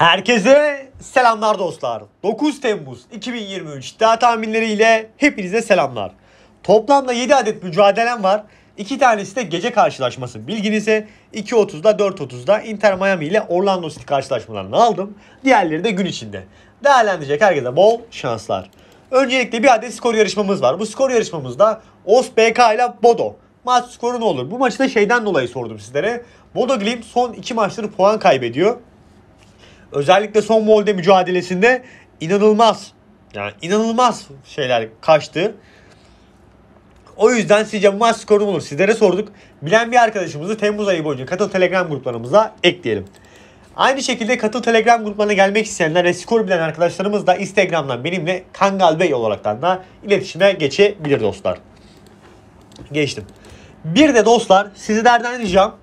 Herkese selamlar dostlar. 9 Temmuz 2023 iddia tahminleriyle hepinize selamlar. Toplamda 7 adet mücadelem var. 2 tanesi de gece karşılaşması. Bilginize 2.30'da 4.30'da Inter Miami ile Orlando City karşılaşmalarını aldım. Diğerleri de gün içinde. Değerlendirecek herkese bol şanslar. Öncelikle bir adet skor yarışmamız var. Bu skor yarışmamızda OS BK ile Bodo. Maç skoru ne olur? Bu maçı da şeyden dolayı sordum sizlere. Bodo Glim son 2 maçları puan kaybediyor. Özellikle son volde mücadelesinde inanılmaz. Yani inanılmaz şeyler kaçtı. O yüzden sizce maç skoru bulur. Sizlere sorduk. Bilen bir arkadaşımızı Temmuz ayı boyunca katıl Telegram gruplarımıza ekleyelim. Aynı şekilde katıl Telegram gruplarına gelmek isteyenler ve skor bilen arkadaşlarımız da Instagram'dan benimle Kangal Bey olaraktan da iletişime geçebilir dostlar. Geçtim. Bir de dostlar sizlerden ricam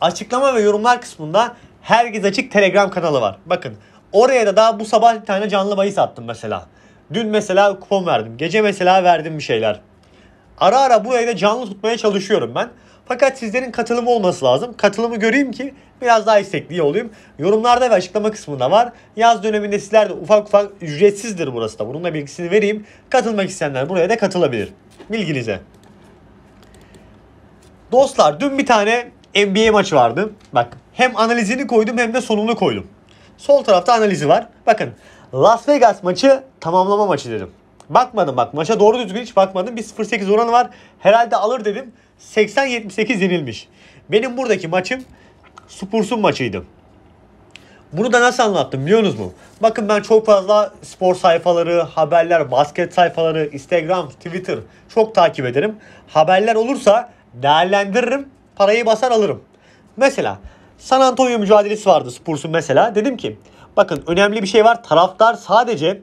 açıklama ve yorumlar kısmında Herkes Açık Telegram kanalı var. Bakın oraya da daha bu sabah bir tane canlı bahis attım mesela. Dün mesela kupon verdim. Gece mesela verdim bir şeyler. Ara ara bu da canlı tutmaya çalışıyorum ben. Fakat sizlerin katılımı olması lazım. Katılımı göreyim ki biraz daha istekli olayım. Yorumlarda ve açıklama kısmında var. Yaz döneminde sizler de ufak ufak ücretsizdir burası da. Bunun da bilgisini vereyim. Katılmak isteyenler buraya da katılabilir. Bilginize. Dostlar dün bir tane NBA maçı vardı. Bak hem analizini koydum hem de sonunu koydum. Sol tarafta analizi var. Bakın Las Vegas maçı tamamlama maçı dedim. Bakmadım bak maça doğru düzgün hiç bakmadım. Bir 0-8 oranı var. Herhalde alır dedim. 80-78 yenilmiş. Benim buradaki maçım Spurs'un maçıydı. Bunu da nasıl anlattım biliyorsunuz mu? Bakın ben çok fazla spor sayfaları, haberler, basket sayfaları, Instagram, Twitter çok takip ederim. Haberler olursa değerlendiririm Parayı basar alırım. Mesela San Antonio mücadelesi vardı Spurs'un mesela. Dedim ki bakın önemli bir şey var. Taraftar sadece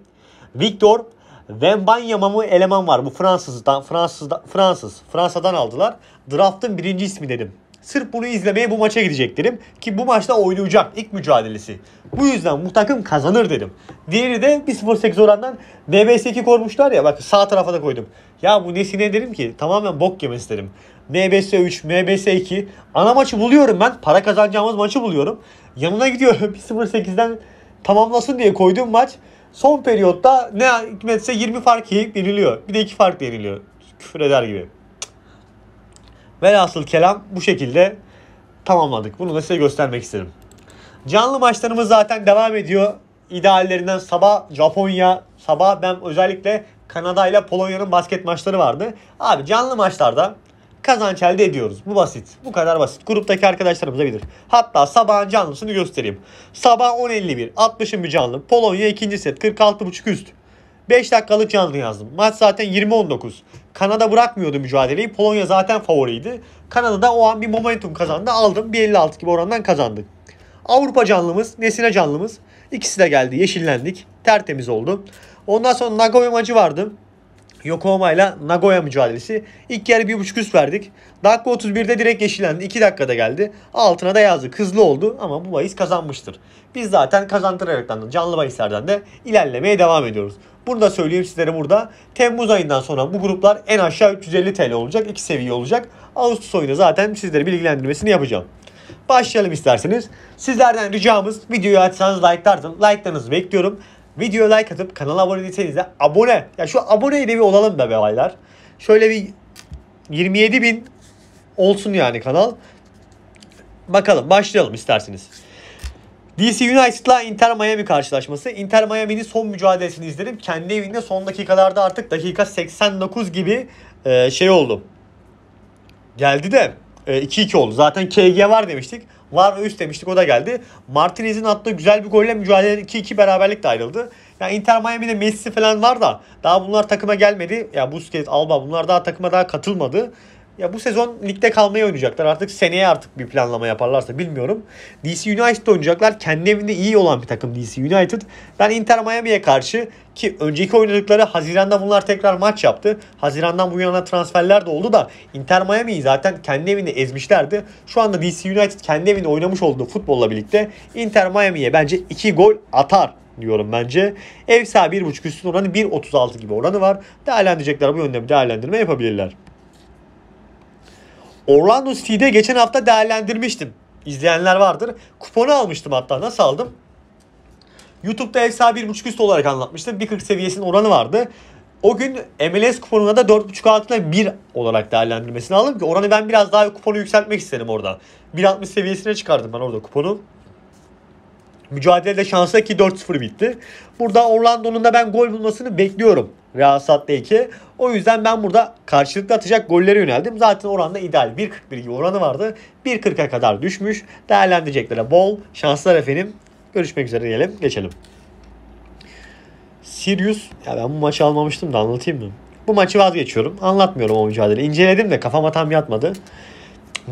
Victor Wembanyama mı eleman var. Bu Fransız'dan, Fransız'dan, Fransız. Fransa'dan aldılar. Draft'ın birinci ismi dedim. Sırf bunu izlemeye bu maça gidecek dedim. Ki bu maçta oynayacak ilk mücadelesi. Bu yüzden bu takım kazanır dedim. Diğeri de 1.08 orandan NBS2 kormuşlar ya bak sağ tarafa da koydum. Ya bu nesine dedim ki tamamen bok yemesi dedim. NBS 3, NBS 2 ana maçı buluyorum ben. Para kazanacağımız maçı buluyorum. Yanına gidiyorum 1.08'den tamamlasın diye koyduğum maç son periyotta ne hikmetse 20 fark yiyip yeniliyor. Bir de 2 fark yeniliyor. Küfür eder gibi. Velhasıl kelam bu şekilde tamamladık. Bunu da size göstermek istedim. Canlı maçlarımız zaten devam ediyor. İdeallerinden sabah Japonya, sabah ben özellikle Kanada ile Polonya'nın basket maçları vardı. Abi canlı maçlarda kazanç elde ediyoruz. Bu basit. Bu kadar basit. Gruptaki arkadaşlarımız da bilir. Hatta sabahın canlısını göstereyim. Sabah 10.51. 60'ın bir canlı. Polonya ikinci set. 46.5 üst. 5 dakikalık canlı yazdım. Maç zaten 20-19. Kanada bırakmıyordu mücadeleyi. Polonya zaten favoriydi. Kanada da o an bir momentum kazandı. Aldım. 1.56 gibi orandan kazandık. Avrupa canlımız, Nesine canlımız. ikisi de geldi. Yeşillendik. Tertemiz oldu. Ondan sonra Nagoya maçı vardı. Yokohama ile Nagoya mücadelesi. İlk yarı 1.5 üst verdik. Dakika 31'de direkt yeşillendi. 2 dakikada geldi. Altına da yazdık. Hızlı oldu ama bu bahis kazanmıştır. Biz zaten kazandıraraktan da canlı bahislerden de ilerlemeye devam ediyoruz. Bunu da söyleyeyim sizlere burada. Temmuz ayından sonra bu gruplar en aşağı 350 TL olacak. iki seviye olacak. Ağustos ayında zaten sizlere bilgilendirmesini yapacağım. Başlayalım isterseniz. Sizlerden ricamız videoyu açsanız like'larsanız like'larınızı bekliyorum. Videoya like atıp kanala abone değilseniz de abone. Ya şu abone bir olalım da be baylar. Şöyle bir 27 bin olsun yani kanal. Bakalım başlayalım isterseniz. DC United'la Inter Miami karşılaşması. Inter Miami'nin son mücadelesini izledim. Kendi evinde son dakikalarda artık dakika 89 gibi e, şey oldu. Geldi de 2-2 e, oldu. Zaten KG var demiştik. Var ve üst demiştik o da geldi. Martinez'in attığı güzel bir golle mücadele 2-2 beraberlikle ayrıldı. Yani Inter Miami'de Messi falan var da daha bunlar takıma gelmedi. Ya yani Busquets, Alba bunlar daha takıma daha katılmadı. Ya bu sezon ligde kalmayı oynayacaklar. Artık seneye artık bir planlama yaparlarsa bilmiyorum. DC United'da oynayacaklar. Kendi evinde iyi olan bir takım DC United. Ben Inter Miami'ye karşı ki önceki oynadıkları Haziran'da bunlar tekrar maç yaptı. Haziran'dan bu yana transferler de oldu da Inter Miami'yi zaten kendi evinde ezmişlerdi. Şu anda DC United kendi evinde oynamış olduğu futbolla birlikte Inter Miami'ye bence 2 gol atar diyorum bence. Ev sahibi 1.5 üstün oranı 1.36 gibi oranı var. Değerlendirecekler bu yönde bir değerlendirme yapabilirler. Orlando City'de geçen hafta değerlendirmiştim. İzleyenler vardır. Kuponu almıştım hatta. Nasıl aldım? YouTube'da ev sahibi 1.5 üstü olarak anlatmıştım. 1.40 seviyesinin oranı vardı. O gün MLS kuponuna da 4.5 altına 1 olarak değerlendirmesini aldım ki oranı ben biraz daha kuponu yükseltmek istedim orada. 1.60 seviyesine çıkardım ben orada kuponu. Mücadele şansa ki 4-0 bitti. Burada Orlando'nun da ben gol bulmasını bekliyorum. Real Salt 2. O yüzden ben burada karşılıklı atacak gollere yöneldim. Zaten oranda ideal 1.41 gibi oranı vardı. 1.40'a kadar düşmüş. Değerlendireceklere bol şanslar efendim. Görüşmek üzere diyelim. Geçelim. Sirius. Ya ben bu maçı almamıştım da anlatayım mı? Bu maçı vazgeçiyorum. Anlatmıyorum o mücadeleyi. İnceledim de kafama tam yatmadı.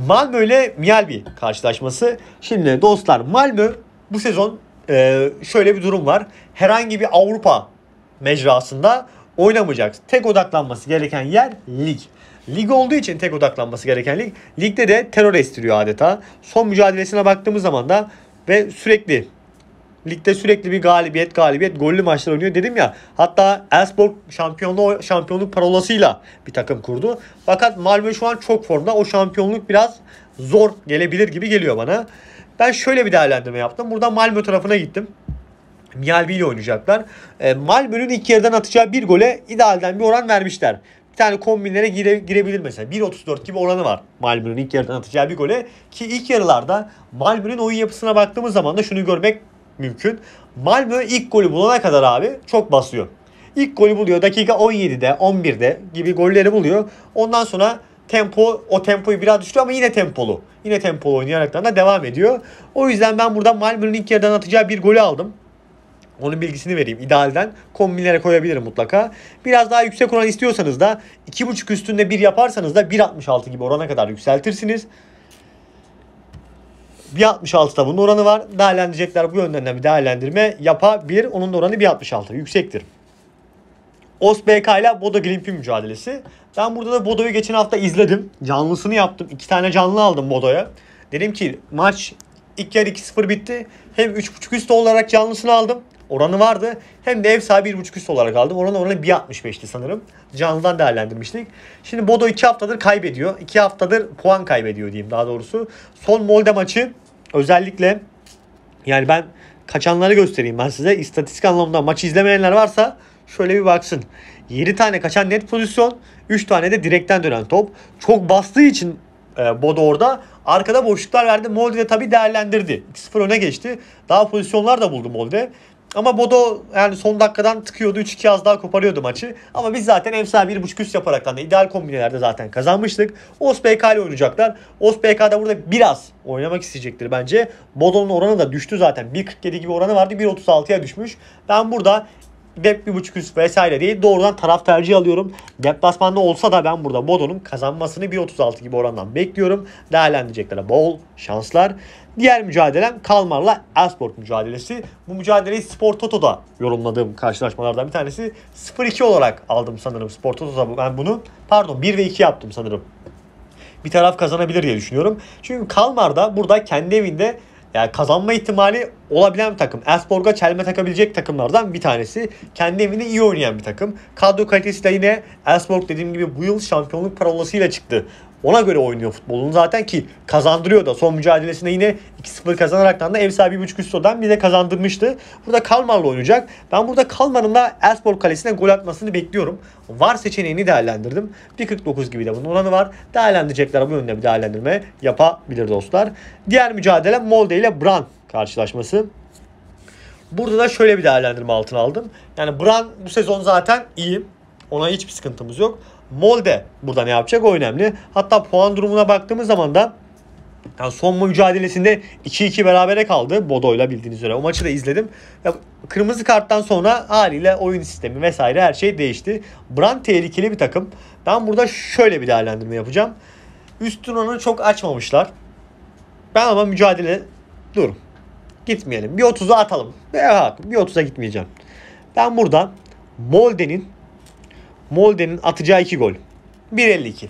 Malmö ile Mialbi karşılaşması. Şimdi dostlar Malmö bu sezon e, şöyle bir durum var. Herhangi bir Avrupa mecrasında oynamayacak. Tek odaklanması gereken yer lig. Lig olduğu için tek odaklanması gereken lig. Ligde de terör estiriyor adeta. Son mücadelesine baktığımız zaman da ve sürekli ligde sürekli bir galibiyet galibiyet gollü maçlar oynuyor dedim ya. Hatta Elfsborg şampiyonluğu şampiyonluk parolasıyla bir takım kurdu. Fakat Malmö şu an çok formda. O şampiyonluk biraz zor gelebilir gibi geliyor bana. Ben şöyle bir değerlendirme yaptım. Buradan Malmö tarafına gittim. Mialbi ile oynayacaklar. E, Malmö'nün ilk yarıdan atacağı bir gole idealden bir oran vermişler. Bir tane kombinlere gire, girebilir mesela. 1.34 gibi oranı var Malmö'nün ilk yarıdan atacağı bir gole. Ki ilk yarılarda Malmö'nün oyun yapısına baktığımız zaman da şunu görmek mümkün. Malmö ilk golü bulana kadar abi çok basıyor. İlk golü buluyor. Dakika 17'de, 11'de gibi golleri buluyor. Ondan sonra tempo o tempoyu biraz düştü ama yine tempolu. Yine tempolu oynayaraktan da devam ediyor. O yüzden ben buradan Malmö'nün ilk yarıdan atacağı bir golü aldım. Onun bilgisini vereyim idealden. Kombinlere koyabilirim mutlaka. Biraz daha yüksek oran istiyorsanız da 2.5 üstünde 1 yaparsanız da 1.66 gibi orana kadar yükseltirsiniz. 1.66'da bunun oranı var. Değerlendirecekler bu yönden de bir değerlendirme yapabilir. Onun da oranı 1.66 yüksektir. OSBK ile Bodo Glimp'i mücadelesi. Ben burada da Bodo'yu geçen hafta izledim. Canlısını yaptım. İki tane canlı aldım Bodo'ya. Dedim ki maç ilk yarı 2-0 bitti. Hem 3.5 üstü olarak canlısını aldım. Oranı vardı. Hem de ev sahibi 1.5 üstü olarak aldım. Oranı oranı 1.65'ti sanırım. Canlıdan değerlendirmiştik. Şimdi Bodo 2 haftadır kaybediyor. 2 haftadır puan kaybediyor diyeyim daha doğrusu. Son Molde maçı özellikle yani ben kaçanları göstereyim ben size. İstatistik anlamında maçı izlemeyenler varsa şöyle bir baksın. 7 tane kaçan net pozisyon, 3 tane de direkten dönen top. Çok bastığı için e, Bodo orada arkada boşluklar verdi. Molde de tabii değerlendirdi. 2-0 öne geçti. Daha pozisyonlar da buldu Molde. Ama Bodo yani son dakikadan tıkıyordu. 3-2 az daha koparıyordu maçı. Ama biz zaten bir buçuk üst yaparaktan da ideal kombinelerde zaten kazanmıştık. OSBK ile oynayacaklar. OSBK da burada biraz oynamak isteyecektir bence. Bodo'nun oranı da düştü zaten. 1.47 gibi oranı vardı. 1.36'ya düşmüş. Ben burada Dep bir buçuk üst vesaire değil. Doğrudan taraf tercih alıyorum. Deplasmanda olsa da ben burada Modo'nun kazanmasını bir 1.36 gibi orandan bekliyorum. Değerlendireceklere bol şanslar. Diğer mücadelem Kalmar'la Elsport mücadelesi. Bu mücadeleyi Spor Toto'da yorumladığım karşılaşmalardan bir tanesi. 0-2 olarak aldım sanırım Spor Toto'da ben bunu. Pardon 1 ve 2 yaptım sanırım. Bir taraf kazanabilir diye düşünüyorum. Çünkü Kalmar'da burada kendi evinde yani kazanma ihtimali olabilen bir takım. Elfsborg'a çelme takabilecek takımlardan bir tanesi. Kendi evinde iyi oynayan bir takım. Kadro kalitesi de yine Elfsborg dediğim gibi bu yıl şampiyonluk parolasıyla çıktı ona göre oynuyor futbolunu zaten ki kazandırıyor da son mücadelesinde yine 2-0 kazanaraktan da ev sahibi 1.5 üstodan bir de kazandırmıştı. Burada Kalmar'la oynayacak. Ben burada Kalmar'ın da Elspor kalesine gol atmasını bekliyorum. Var seçeneğini değerlendirdim. 1.49 gibi de bunun oranı var. Değerlendirecekler bu yönde bir değerlendirme yapabilir dostlar. Diğer mücadele Molde ile Bran karşılaşması. Burada da şöyle bir değerlendirme altına aldım. Yani Bran bu sezon zaten iyi. Ona hiçbir sıkıntımız yok. Mol burada ne yapacak o önemli. Hatta puan durumuna baktığımız zaman da yani sonma mücadelesinde 2-2 berabere kaldı Bodo'yla bildiğiniz üzere. O maçı da izledim. Ya, kırmızı karttan sonra haliyle oyun sistemi vesaire her şey değişti. Brand tehlikeli bir takım. Ben burada şöyle bir değerlendirme yapacağım. Üst turunu çok açmamışlar. Ben ama mücadele durum. Gitmeyelim. Bir 30'a atalım. Evet, bir 30'a gitmeyeceğim. Ben burada Molde'nin Molde'nin atacağı 2 gol. 1.52.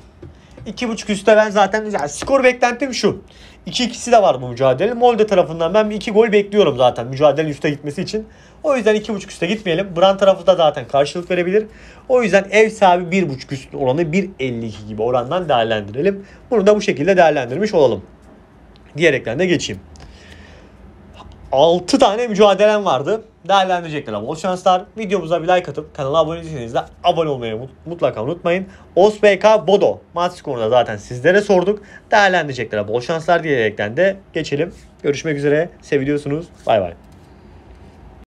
2.5 üstte ben zaten yani skor beklentim şu. 2 ikisi de var bu mücadele. Molde tarafından ben 2 gol bekliyorum zaten mücadelenin üstte gitmesi için. O yüzden 2.5 üstte gitmeyelim. Brand tarafı da zaten karşılık verebilir. O yüzden ev sahibi 1.5 üst oranı 1.52 gibi orandan değerlendirelim. Bunu da bu şekilde değerlendirmiş olalım. Diğer de geçeyim. 6 tane mücadelem vardı. Değerlendirecekler ama o şanslar. Videomuza bir like atıp kanala abone değilseniz de abone olmayı mutlaka unutmayın. OSBK Bodo maç skorunu zaten sizlere sorduk. Değerlendirecekler ama o şanslar diyerekten de geçelim. Görüşmek üzere. Seviyorsunuz. Bay bay.